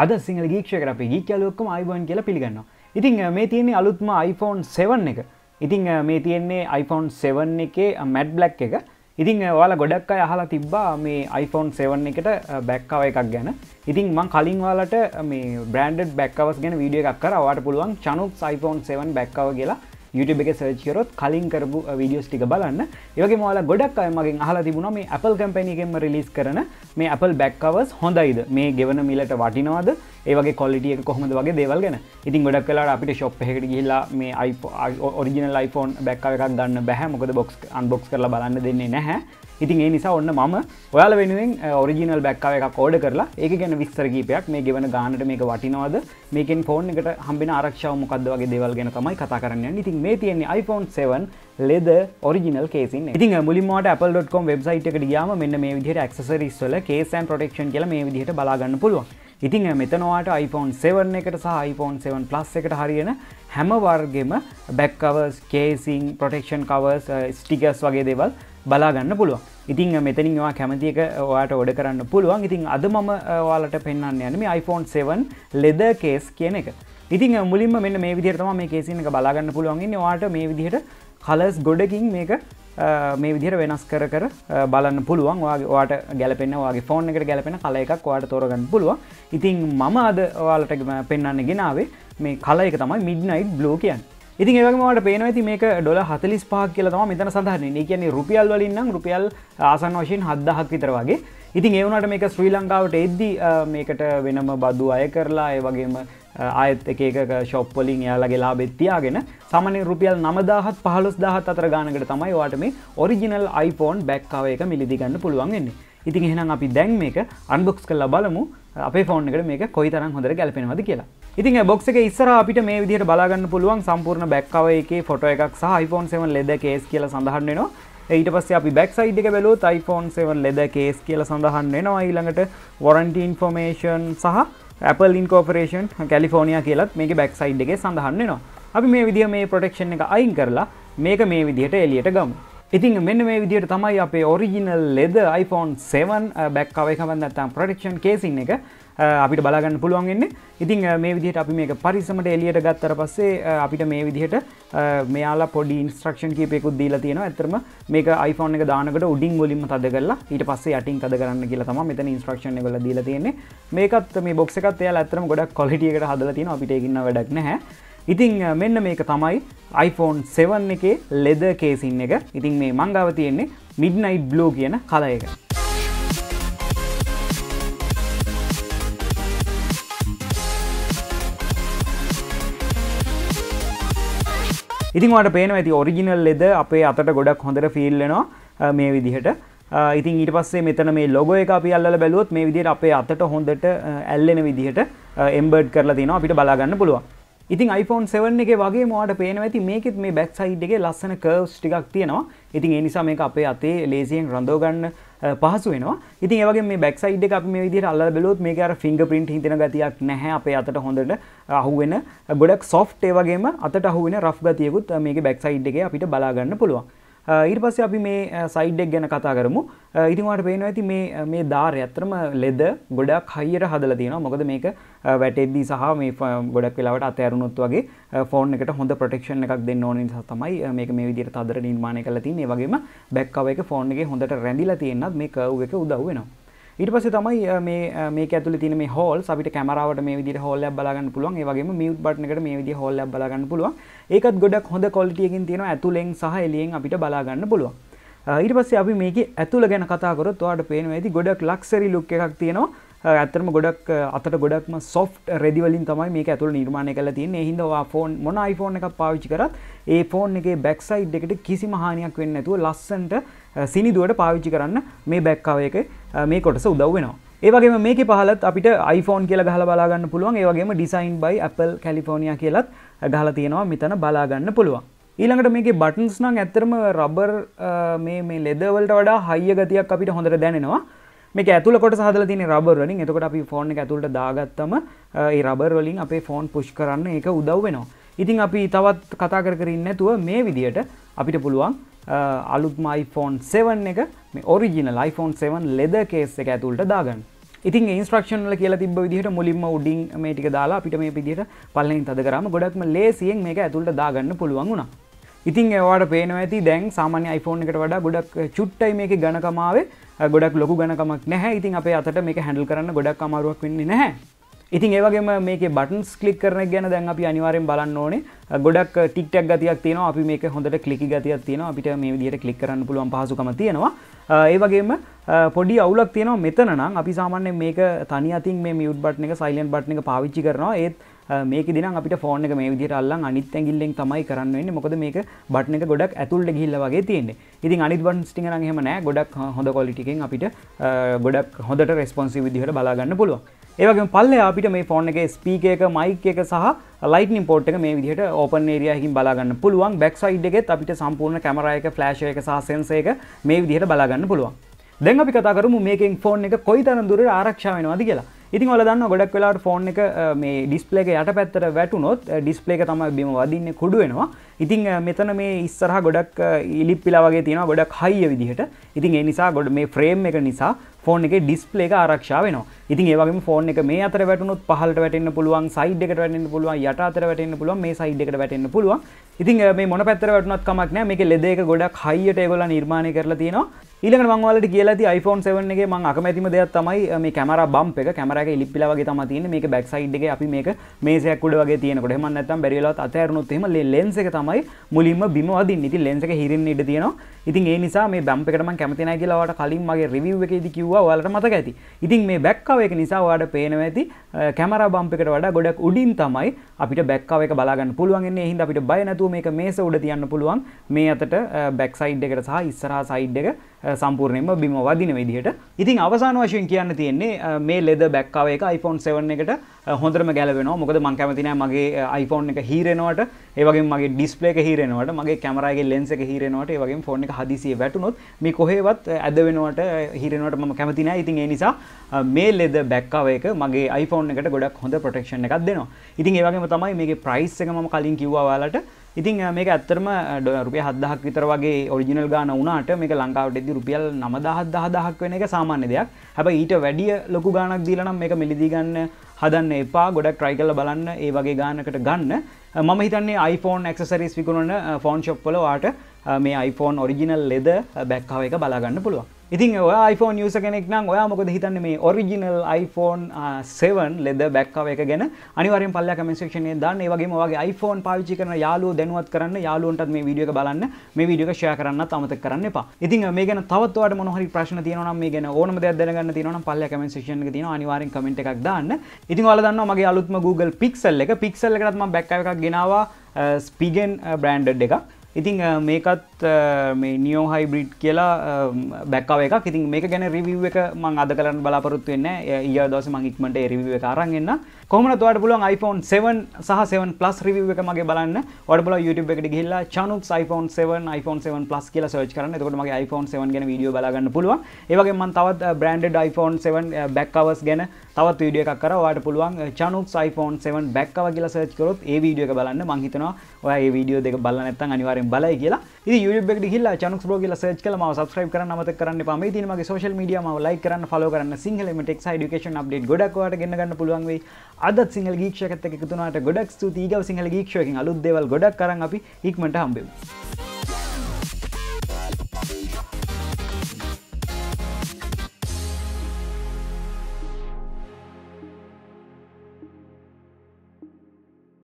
අද සිංහල ගීක්ෂක අපේ ගීකලොක්කම අයිබෝන් කියලා පිළිගන්න ඉතින් මේ තියෙන්නේ අලුත්ම iPhoneෆෝන් 7 එක ඉතිං මේ තියෙන්නේ iPhoneෆෝන් 7 එකේ මැඩ් බ්ලක් එක ඉතිං වාලා ගොඩක් අය අහලා තිබ්බා මේ iPhoneෆෝන් 7 එකට බැක්කාව එකක් ගැන ඉතින් මං කලින් වාලට මේ බ්‍රන්ඩ් බැක්කවස් ගැන වීඩිය එකක් කරවාට පුළුවන් චනුත් iPhoneෆෝන් 7 බැක්කව කියලා YouTube එක සර්ච් කරොත් කලින් කරපු වීඩියෝස් ටික බලන්න ඒවගේ මල ගොඩක් අයමගේ හලා තිබුණ මේ Apple කම්පැනිකෙන්ම රිලිස් කරන මේ Apple බැක්කවස් හොඳයිද මේ ගෙවන මිලට වටිනවාද ඒවගේ කොලිටිය කොහොමද වගේ දේවල් ගැන ඉතින් ගොඩක් කලාට අපිට ශොප් එකට ගිහිලා මේ ඔරිජිනල් iPhone බැක්කව එකක් ගන්න බැහැ මොකද බොක්ස් අන්බොක්ස් කරලා බලන්න දෙන්නේ නැහැ ඉතින් ඒ නිසා ඔන්න මම ඔයාල වෙනුවෙන් ඔරිජිනල් බැක්කව එකක් කෝඩ කරලා ඒක ගැන විස්තරකීපයක් මේ ගෙවන ගානට මේක වටිනවද මේකෙන් ෆෝන් එකට හම්බෙන ආරක්ෂාව මොකක්ද වගේ දේවල් ගැන තමයි කතා කරන්න ඉතින් මේ තියෙන්නේ iPhone 7 ලෙද ඔරිජිනල් කේසින් ඉතින් මුලින්මට Apple.com වෙබ්සයිට් එකට ගියාම මෙන්න මේ විදිහට ඇක්සසරිස් වල කේස් ඇන් ප්‍රොටෙක්ෂන් කියලා මේ විදිහට බලාගන්න පුළුවන් ඉතිං මෙතනවාට iPhoneෆෝන් 7 එකට සහ iPhoneෆෝන් 7 ප්ලස් එකට හරියන හැමවර්ගෙම back covers casing protection covers stickers වගේ දේවල් බලාගන්න පුළුව ඉතින් මෙතනින් වා කැමතික ඔයාට ඔඩ කරන්න පුළුවන් ඉතින් අද මම වාලට පෙන්න්න යනම iPhoneෆෝන් 7 ලෙද කේස් කියන එක ඉතින් මුලින්ම මෙන්න මේ විදිරතම මේ කේසින එක බලාගන්න පුළුවන්ගන්න වාට මේ විදිහට කලස් ගොඩකින් මේක මේ විදිර වෙනස් කර කර බලන්න පුළුවන් වගේ වාට ගැලපෙන වගේ ෆෝන් එකට ගැලපෙන කල එකක් වාට තෝරගන්න පුළුවන් ඉතින් මම අද ඔයාලට පෙන්න්න ගෙනාවේ මේ කල එක තමයි මිඩ්නයිට් බ්ලෝ කියන් ඉතින් ඒවගේමට පේන ඇති මේක ඩොල හතලිස් පහක් කියලතම මෙතන සඳහන්නේ කියන්නේ රුපියල් වලින්නම් රුපියල් ආසන් වශයෙන් හද්දහක් විතර වගේ ඉතින් ඒවනට මේක ශ්‍රී ලංකාවට එද්දි මේකට වෙනම බදු අය කරලා ඒ වගේම ආයත් එකක ශොප්පලින් යාලගේ ලාබෙත්තියාගෙන සමන රුපියල් නමදාහත් පහලොස් දහත් අතර ගානකට තමයි වාට මේ ඔරිජිනල් iPhoneෆෝන් බැක්කාව එක මිලිදිගන්න පුළුවන්ගන්නේ ඉතින් එහෙනම් අපි දැන් මේක අන්බොක්ස් කල්ලා බලමු අපේ ෆෝන් එකට මේක කොයි තරම් හොඳට ගැලපෙනවද කියලා ඉතින් බොක්ස එක ඉස්සර අපිට මේ විදිහට බලාගන්න පුළුවන් සම්පූර්ණ බැක්කව එකේ ෆොටෝ එකක් සහ iPhoneෆෝන් 7 ලෙද කේස් කියලා සඳහන් වෙනවා ඊට පස්සේ අපි බැක් සයිඩ් එක බැලුවොත් iPhone 7 leather case කියලා සඳහන් වෙනවා ඊළඟට warranty information සහ Apple Incorporation කැලිෆෝනියා කියලත් මේක බැක් සයිඩ් එකේ සඳහන් වෙනවා. අපි මේ විදිහ මේ ප්‍රොටෙක්ෂන් එක අයින් කරලා මේක මේ විදිහට එළියට ගමු. ඉතින් මෙන්න මේ විදියට තමයි අපේ ඔරිජිනල් ලෙද iPhone 7 බැක්කව එක නැත්තම් ප්‍රොටෙක්ෂන් කේසින් එක අපිට බලාගන්න පුළුවන් වෙන්නේ. ඉතින් මේ විදිහට අපි මේක පරිස්සමට එළියට ගත්තට පස්සේ අපිට මේ විදිහට මෙයාලා පොඩි ඉන්ස්ට්‍රක්ෂන් කීපයකුත් දීලා තියෙනවා. ඇත්තටම මේක iPhone එක දානකොට උඩින් වලින්ම තද කරලා ඊට පස්සේ යටින් තද කරන්න කියලා තමයි මෙතන ඉන්ස්ට්‍රක්ෂන් එකවල දීලා තියෙන්නේ. මේකත් මේ බොක්ස් එකත් එයාලා ඇත්තටම ගොඩක් ක්වොලිටි එකට හදලා තියෙනවා. අපිට ඒකින්න වැඩක් නැහැ. ඉතිං මෙන්න මේක තමයි iPhone 7 එකේ ලෙද කේසින් එක ඉතින් මේ මංගාව තියෙන්නේ මිඩ්නයි් බ්ලෝ කියන කල එක ඉතින්වාට පේන ඇති ඔරිජිනල් ලෙද අපේ අතට ගොඩක් හොඳර ෆිල්ලෙනවා මේ විදිහට ඉතින් ඊට පස්සේ මෙතන මේ ලොගෝ එක අපි අල්ල බැලුවොත් මේ විදිහට අපේ අතට හොඳට ඇල්ලෙන විදිහට එම්බර්ඩ් කරලා තියෙනවා අපිට බලාගන්න පුළුවන් ඉතින් iPhone 7 එක වගේ මවාට පේන ඇති මේකෙත් මේ බැක් සයිඩ්ගේ ලස්සන කර්ස් ටිකක් තියෙනවා ඉතින් එනිසා මේක අපේ අතේ ලේසියෙන් රඳෝගන්න පහසු වෙනවා ඉතින් ඒවගේ මේ බැක් සයිඩ් එක අපි මේ විදිහට අල්ලලා බැලුවොත් මේකේ අර ෆින්ගර් print හිතෙන ගතියක් නැහැ අපේ අතට හොඳට අහුවෙන ගොඩක් soft ඒ වගේම අතට අහුවෙන rough ගතියකුත් මේකේ බැක් සයිඩ් එකේ අපිට බලා ගන්න පුළුවන් ඊට පස්සේ අපි මේ සයිඩ් එක ගැන කතා කරමු. ඉතින් ඔයාලට පේනවා ඇති මේ මේ දාරය ඇත්තම ලෙද ගොඩක් හයියට හදලා තියෙනවා. මොකද මේක වැටෙද්දී සහ මේ ගොඩක් වෙලාවට අතෑරුණොත් වගේ ෆෝන් එකට හොඳ ප්‍රොටෙක්ෂන් එකක් දෙන්න ඕන නිසා තමයි මේක මේ විදිහට තදර නිර්මාණය කරලා තින්නේ. ඒ වගේම බෑක් කවර් එක ෆෝන් එකේ හොඳට රැඳිලා තියෙනත් මේ කර්ව් එක උදව් වෙනවා. ඉට පස තමයි මේ ඇතුල තින හෝල් අපිට කැමරාවට මේ විදි හෝල්ල බලගන්න පුළුවන් ඒවගේ මියුට් බට්නකට මේ විදි හෝල්ල බලගන්න පුළුවන් ඒකත් ගොඩක් හොඳ කොලිටියකින් තියෙන ඇතුලෙන් සහ එලියෙන් අපිට බලාගන්න පුළුවන් ඊට පස්සේ අපි මේක ඇතුළ ගැන කතාකරොත් වාට පේන ඇති ගොඩක් ලක්සරි ලුක් එකක් තියෙනවා ඇතරම ගොඩක් අතට ගොඩක්ම සොෆ්ට් රෙදිවලින් තමයි මේක ඇතුළ නිර්මාණය කළ තියන්නේ හිදවා ෆෝන් මොන iPhoneෆෝන් එකක් පාවිච්චි කරත් ඒ ෆෝන් එකේ බැක්සයිඩ් එකට කිසි මහානියක් වෙන්න ඇතුව ලස්සන්ට සිනිදුවට පාවිච්චි කරන්න මේ බැක්කාව එක මේ කොටස උදව් වෙනවා. ඒවගේ මේක පහලත් අපිට iPhone කියලා ගහලා බලාගන්න පුළුවන් ඒවගේම ඩිසයින් බයි Apple කැලිෆෝනියා කියලත් ගහලා තියෙනවා මෙතන බලාගන්න පුළුවන්. ඊළඟට මේක බටන්ස් නම් ඇත්තරම රබර් මේ ලෙදවලට වඩා හයිය ගතියක් අපිට හොඳට දැනෙනවා මේක ඇතුලකොට සහදලා තියෙන රබර් වලින් එතකොට අපි ෆෝන් එක ඇතුලට දාගත්තම ඒ රබර් වලින් අපේ ෆෝන් පුෂ් කරන්න ඒක උදව් වෙනවා. ඉතින් අපි තවත් කතා කර කර ඉන්නේ නැතුව මේ විදියට අපිට පුළුවන් අලුත්ම iPhone 7 එක ඔරිජිනල් iPhone 7 ලෙද කේස් එක ඇතුළට දාගන්න ඉතින් ඉන්ස්ට්‍රක්ෂන්ල කියලා තිබ විදිහට මුලින්ම උඩින් මේ ටික දාලා අපිට මේ පිදිට පල්ලෙන් තද කරම ගොඩක්ම ලේසියෙන් මේක ඇතුළට දාගන්න පුළුවන් වුණා ඉතින් ඒවාට පේනවා ඇති දැන් සාමාන්‍ය iPhone එකට වඩා ගොඩක් චුට්ටයි මේක ගණකමාවේ ගොඩක් ලොකු ගණකමක් නැහැ ඉතින් අපේ අතට මේක හැඩල් කරන්න ගොඩක් අමාරුවක් වෙන්නේ නැහැ ඉතින් ඒවගේම මේක බටන් කලික් කරන ගැන දැන් අපි අනිවාරෙන් බලන්න ඕනේ ගොඩක් ටික්ටක් ගතියක් තියෙන අපි මේක හොඳට කලිකි ගතියක් තියෙන අපිට මේ විදිහට කලික් කරන්න පුළුවන් පහසුකම තියෙනවා ඒවගේම පොඩි අවුලක් තියෙනවා මෙතන නම් අපි සාමාන්‍යයෙන් මේක තනි අතින් මේ මියුට් බටන් එක සයිලන්ට් බටන් එක පාවිච්චි කරනවා ඒත් මේක දින අපිට ෆෝන් එක මේ විදිහට අල්ලන් අනිත් ඇඟිල්ලෙන් තමයි කරන්න වෙන්නේ මොකද මේක බටන් එක ගොඩක් ඇතුළට ගිහිල්ලා වගේ තියෙන්නේ. ඉතින් අනිත් බටන් ස්ටිංග නම් එහෙම නෑ ගොඩක් හොඳ ක්වලිටි එකෙන් අපිට ගොඩක් හොඳට රෙස්පොන්සිව් විදිහට බලා ගන්න පුළුවන්. ඒවගේ පල්ල අපිට මේ ෆෝන් එක ස්පීක එක මයික එක සහ ලයිටනින් පෝට් එක මේ විදිහට ඕපන් ඒරයාහින් බලාගන්න පුළුවන් බැක්සයිඩ් එකෙත් අපිට සම්පූර්ණ කැමරායක ෆ්ලෑශ එක සහ සෙන්සේක මේ විදිහට බලාගන්න පුළුවන් දැන් අපි කතාකරමු මේකින් ෆෝන් එක කොයි තරන් දුරට ආරක්ෂා වෙනවාද කියලා ඉතින් ඔල දන්න ගොඩක් වෙලාට ෆෝන් එක මේ ඩිස්පලේක යට පැත්තර වැටුනොත් ඩිස්පලේක තමයි බිම වදින්න කුඩු වෙනවා ඉතිං මෙතන මේ ඉස්සරහ ගොඩක් ඉලිප්පිලා වගේ තියෙන ගොඩක් හයිය විදිහට ඉතින් ඒ නිසා ගොඩ මේ ෆ්‍රේම් එක නිසා ෆෝන් එක ඩිස්පලේ එක ආරක්ෂාවන ඉතින් ඒවගේ ෆෝන් එක මේ අතර වැටනුත් පහලට වැටන්න පුළුවන් සයිඩ් එකට වැටන්න පුළුවන් යට අතර වැටන්න පුළුවන් මේ සයිඩ් එකට වැටන්න පුළුවන් ඉතින් මේ මොන පැත්තර වැටනත් කමක් නෑ මේ ලෙදක ගොඩක් හයියට ඒගොල නිර්මාණය කරලා තියෙනවා ඊළඟ මංවලට කියලා ති iPhone 7 එක මං අකමැතිම දෙයක් තමයි මේ කැමර බම්ප එක කැමරක ඉලිපිලා වගේ තමයි තියෙන්නේ මේක බැක් සයිඩ් එකේ අපි මේක මේසයක් උඩ වගේ තියෙනකොට එහෙම නැත්නම් බැරිලවත් අතහැරුණොත් එහෙම ලෙන්ස් එක තමයි තමයි මුලින්ම බිම වදින්න ඉතින් ලෙන්ස් එක හිරෙන්න ඉඩ තියෙනවා ඉතින් ඒ නිසා මේ බැම්ප එකටම කැමතින කියලාවට කලින් මගේ රිවව් එකෙදි කිව්වා ඔයාලට මතක ඇති. ඉතින් මේ බැක්කව එක නිසා ඔයාලට පේනවා ඇති කැමරා බම්ප එකට වඩා ගොඩක් උඩින් තමයි අපිට බැක්කව එක බලාගන්න පුළුවන් එන්නේ. එහෙනම් අපිට බය නැතුව මේක මේස උඩ තියන්න පුළුවන්. මේ අතට බැක් සයිඩ් එකට සහ ඉස්සරහා සයිඩ් එක සම්පූර්ණයෙන්ම බිම වදින විදිහට. ඉතින් අවසාන වශයෙන් කියන්න තියෙන්නේ මේ ලෙද බැක්කව එක iPhone 7 එකට හොඳටම ගැලවෙනවා. මොකද මම කැමති නෑ මගේ iPhone එක හීරෙනවට, ඒ වගේම මගේ display එක හීරෙනවට, මගේ කැමරාවේ lens එක හීරෙනවට, ඒ වගේම ෆෝන් එක එක හදිසිය වැටුනොත් මේ කොහේවත් ඇද වෙනවට හිරෙනවට මම කැමති නෑ ඉතින් ඒ නිසා මේ ලෙද බැක්කව එක මගේ iPhone එකට ගොඩක් හොඳ ප්‍රොටෙක්ෂන් එකක් දෙනවා. ඉතින් ඒ වගේම තමයි මේකේ ප්‍රයිස් එක මම කලින් කිව්වා ඔයාලට. ඉතින් මේක ඇත්තටම රුපියල් 7000ක් විතර වගේ ඔරිජිනල් ගාන වුණාට මේක ලංකාවට එද්දී රුපියල් 9000 10000ක් වෙන එක සාමාන්‍ය දෙයක්. හැබැයි ඊට වැඩිය ලොකු ගාණක් දීලා නම් මේක මිලදී ගන්න හදන්න එපා ගොඩක් ට්‍රයි කළ බලන්න ඒ වගේ ගානකට ගන්න මම හිතන්නේ iPhone ඇක්සසරිස් විකුණන ෆෝන් ශොප්පල වාට මේ iPhone ඔරිජිනල් ලෙද බැක්කාව එක බලාගන්න පුළුවන් ඉතින් iPhone යස කෙනෙක් නම් ඔයා මොකද හිතන්න මේ ඔරිජිනල් iPhone 7 ලෙද බැක්කාව එක ගැන අනිවරෙන් පල්ල කමෙන්සේක්ෂණය දන්න වගේ වගේ iPhone පාවිචි කරන යාලු දැනුවත් කරන්න යාලුවන්ටත් මේ වීඩියක බලන්න මේ වීඩියක ෂය කරන්න අමත කරන්න එපා ඉතින් මේ ගැන තවත්වට මොහරි ප්‍රශ්න තියනම් මේ ගැන ඕනම දෙයක් දැනගන්න තියෙනවා පල්ල කමෙන්සේක්ෂන් එක තියෙනවා අනිවාර්යෙන් කමෙන්ට් එකක් දාන්න ඉතින් ඔයාලා දන්නවා මගේ අලුත්ම Google Pixel එක Pixel එකටත් මම බැක්කාව එකක් ගෙනාවා ස්පිගෙන් බ්‍රෑන්ඩ් එකක් ඉතිං මේකත් මේ නියෝ හයිබ්‍රිඩ් කියලා බැක්කව එක ඉතින් මේක ගැන රිවව් එක මං අද කරන්න බලාපොරොත්තු වෙන්න ඒ දස මං ඉක්මට රිවව කාරන්න්න කොමනතුවට පුලුවන් iPhone 7 සහ7 පලස් රිවව එක මගේ බලන්න ඔඩබල YouTube එකට ගිල්ලා චනුත් iPhone 7 iPhone 7 පලස් කියල සච් කරන්න එතකොට මගේ iPhone 7 ගැන වීඩියෝ බලාගන්න පුළුවන් ඒවගේ මන් තවත් බ්‍රන්ඩ් iPhone 7 බැක්කවස් ගැන තවත් වීඩිය එකක් කර වාට පුළුවන් චනුක් iPhone 7 බැක්කව කියලා සර්ච් කරොත් ඒ වීඩියෝ එක බලන්න මං හිතනවා ඔයා ඒ වීඩියෝ දෙක බලලා නැත්නම් අනිවාර්යෙන් බලයි කියලා. ඉතින් YouTube එකට ගිහිල්ලා චනුක්ස් blog කියලා සර්ච් කළා මාව subscribe කරන්න අමතක කරන්න එපා. මේ තියෙන මගේ social media මාව like කරන්න follow කරන්න සිංහලෙම tech side education update ගොඩක් ඔයාලට ගෙන්න ගන්න පුළුවන් වෙයි. අදත් සිංහල ගීක්ෂකත් එක්ක එකතු වුණාට ගොඩක් ස්තුතියි. ඊගව සිංහල ගීක්ෂකකින් අලුත් දේවල් ගොඩක් කරන් අපි ඉක්මනට හම්බෙමු.